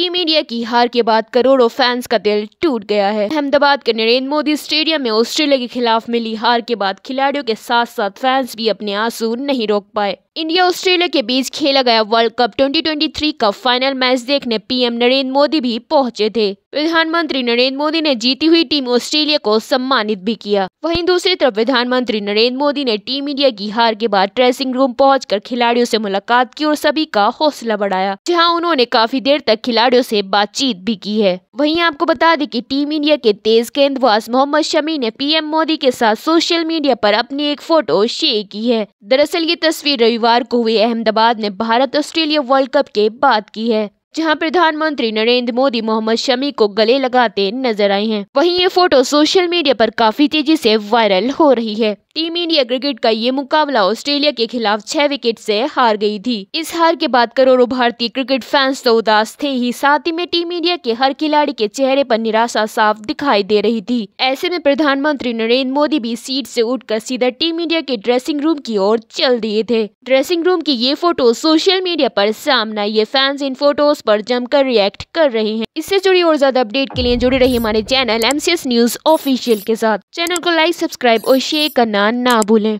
team India की हार के बाद करोड़ों फैंस का दिल टूट गया है अहमदाबाद के नरेंद्र मोदी स्टेडियम में ऑस्ट्रेलिया के खिलाफ मिली हार के बाद खिलाड़ियों के साथ साथ फैंस भी अपने आंसू नहीं रोक पाए इंडिया ऑस्ट्रेलिया के बीच खेला गया वर्ल्ड कप 2023 का फाइनल मैच देखने पीएम नरेंद्र मोदी भी पहुंचे थे प्रधानमंत्री नरेंद्र मोदी ने जीती हुई टीम ऑस्ट्रेलिया को सम्मानित भी किया वहीं दूसरी तरफ प्रधानमंत्री नरेंद्र मोदी ने टीम इंडिया की हार के बाद ड्रेसिंग रूम पहुंचकर खिलाड़ियों से मुलाकात की और सभी का हौसला बढ़ाया जहां उन्होंने काफी देर तक खिलाड़ी खिलाड़ियों से बातचीत भी की है वहीं आपको बता दें कि टीम इंडिया के तेज गेंदबाज मोहम्मद शमी ने पीएम मोदी के साथ सोशल मीडिया पर अपनी एक फोटो शेयर की है दरअसल ये तस्वीर रविवार को हुए अहमदाबाद में भारत ऑस्ट्रेलिया वर्ल्ड कप के बाद की है जहां प्रधानमंत्री नरेंद्र मोदी मोहम्मद शमी को गले लगाते नजर आए हैं वहीं ये फोटो सोशल मीडिया पर काफी तेजी से वायरल हो रही है टीम इंडिया क्रिकेट का ये मुकाबला ऑस्ट्रेलिया के खिलाफ छह विकेट से हार गई थी इस हार के बाद करोड़ों भारतीय क्रिकेट फैंस तो उदास थे ही साथ ही में टीम इंडिया के हर खिलाड़ी के चेहरे पर निराशा साफ दिखाई दे रही थी ऐसे में प्रधानमंत्री नरेंद्र मोदी भी सीट से उठकर सीधा टीम इंडिया के ड्रेसिंग रूम की ओर चल दिए थे ड्रेसिंग रूम की ये फोटो सोशल मीडिया पर सामना ये फैंस इन फोटोज उस पर जमकर रिएक्ट कर रहे हैं इससे जुड़ी और ज्यादा अपडेट के लिए जुड़े रही हमारे चैनल एमसीएस न्यूज ऑफिशियल के साथ चैनल को लाइक सब्सक्राइब और शेयर करना ना भूलें